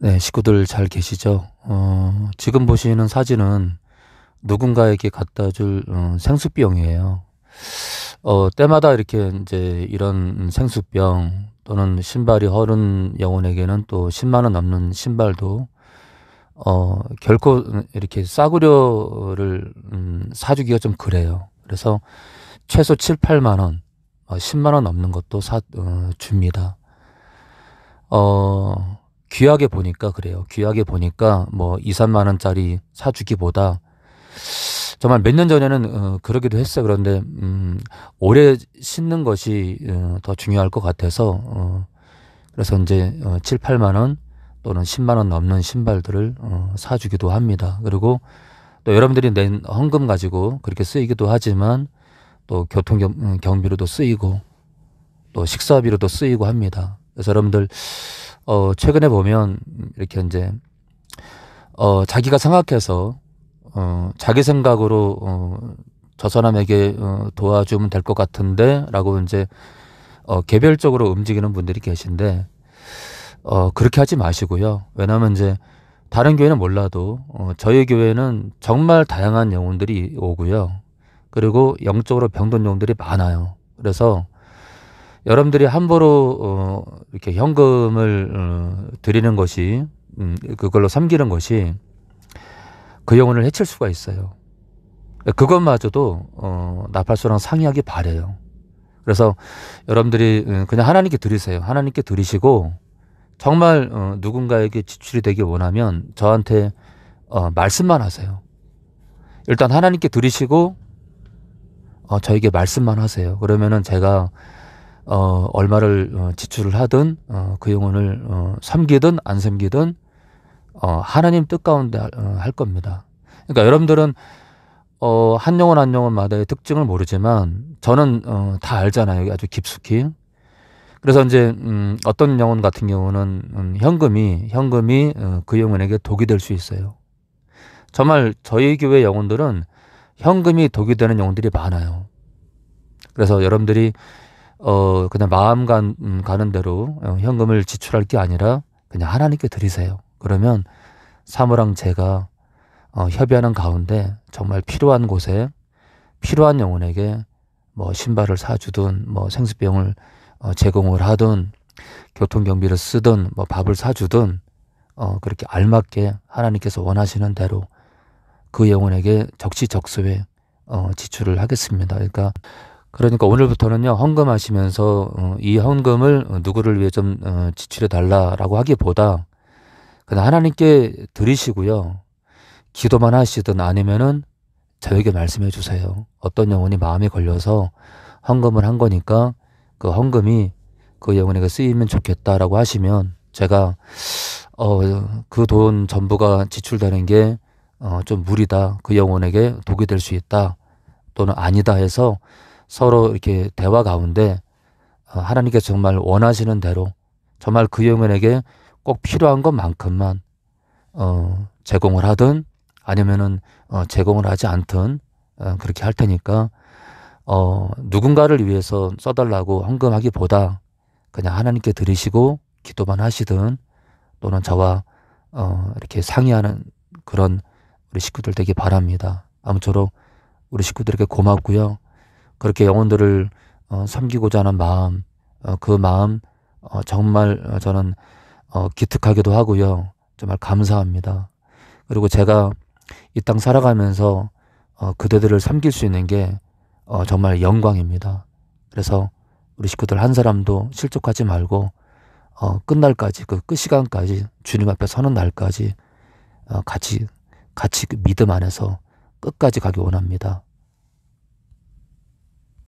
네, 식구들 잘 계시죠? 어, 지금 보시는 사진은 누군가에게 갖다 줄 어, 생수병이에요. 어, 때마다 이렇게 이제 이런 생수병 또는 신발이 허른 영혼에게는 또 10만원 넘는 신발도 어, 결코 이렇게 싸구려를 음, 사주기가 좀 그래요. 그래서 최소 7, 8만원, 어, 10만원 넘는 것도 사, 어, 줍니다. 어, 귀하게 보니까 그래요. 귀하게 보니까 뭐 2, 3만 원짜리 사주기보다 정말 몇 년 전에는 어, 그러기도 했어요. 그런데 음, 오래 신는 것이 어, 더 중요할 것 같아서 어, 그래서 이제 어, 7, 8만 원 또는 10만 원 넘는 신발들을 어, 사주기도 합니다. 그리고 또 여러분들이 낸 헌금 가지고 그렇게 쓰이기도 하지만 또 교통 음, 경비로도 쓰이고 또 식사비로도 쓰이고 합니다. 그래서 여러분들 어 최근에 보면 이렇게 이제 어 자기가 생각해서 어 자기 생각으로 어저 사람에게 어 도와주면 될 것 같은데라고 이제 어 개별적으로 움직이는 분들이 계신데 어 그렇게 하지 마시고요. 왜냐하면 이제 다른 교회는 몰라도 어 저희 교회는 정말 다양한 영혼들이 오고요. 그리고 영적으로 병든 영혼들이 많아요. 그래서 여러분들이 함부로 어, 이렇게 현금을 어, 드리는 것이 음, 그걸로 섬기는 것이 그 영혼을 해칠 수가 있어요. 그것마저도 어, 나팔소랑 상의하기 바래요. 그래서 여러분들이 음, 그냥 하나님께 드리세요. 하나님께 드리시고 정말 어, 누군가에게 지출이 되길 원하면 저한테 어, 말씀만 하세요. 일단 하나님께 드리시고 어, 저에게 말씀만 하세요. 그러면은 제가 어, 얼마를 어, 지출을 하든 어, 그 영혼을 어, 섬기든 안 섬기든 어, 하나님 뜻 가운데 할, 어, 할 겁니다. 그러니까 여러분들은 어, 한 영혼 한 영혼마다의 특징을 모르지만 저는 어, 다 알잖아요. 아주 깊숙이. 그래서 이제 음, 어떤 영혼 같은 경우는 음, 현금이 현금이 어, 그 영혼에게 독이 될 수 있어요. 정말 저희 교회 영혼들은 현금이 독이 되는 영혼들이 많아요. 그래서 여러분들이 어 그냥 마음 간, 음, 가는 대로 어, 현금을 지출할 게 아니라 그냥 하나님께 드리세요. 그러면 사무랑 제가 어, 협의하는 가운데 정말 필요한 곳에 필요한 영혼에게 뭐 신발을 사주든 뭐 생수병을 어, 제공을 하든 교통 경비를 쓰든 뭐 밥을 사주든 어, 그렇게 알맞게 하나님께서 원하시는 대로 그 영혼에게 적시적소에 어, 지출을 하겠습니다. 그러니까 그러니까 오늘부터는요 헌금하시면서 어, 이 헌금을 누구를 위해 좀 어, 지출해 달라라고 하기보다 그냥 하나님께 드리시고요 기도만 하시든 아니면은 저에게 말씀해 주세요 어떤 영혼이 마음에 걸려서 헌금을 한 거니까 그 헌금이 그 영혼에게 쓰이면 좋겠다라고 하시면 제가 어, 그 돈 전부가 지출되는 게 어, 좀 무리다. 그 영혼에게 독이 될 수 있다. 또는 아니다 해서 서로 이렇게 대화 가운데 어, 하나님께 정말 원하시는 대로 정말 그 영혼에게 꼭 필요한 것만큼만 어, 제공을 하든 아니면은 어, 제공을 하지 않든 어, 그렇게 할 테니까 어, 누군가를 위해서 써달라고 헌금하기보다 그냥 하나님께 드리시고 기도만 하시든 또는 저와 어, 이렇게 상의하는 그런 우리 식구들 되기 바랍니다. 아무쪼록 우리 식구들에게 고맙고요. 그렇게 영혼들을 어, 섬기고자 하는 마음, 어, 그 마음 어, 정말 어, 저는 어, 기특하기도 하고요. 정말 감사합니다. 그리고 제가 이 땅 살아가면서 어, 그대들을 섬길 수 있는 게 어, 정말 영광입니다. 그래서 우리 식구들 한 사람도 실족하지 말고 어, 끝날까지 그 끝시간까지 주님 앞에 서는 날까지 어, 같이 같이 그 믿음 안에서 끝까지 가기 원합니다.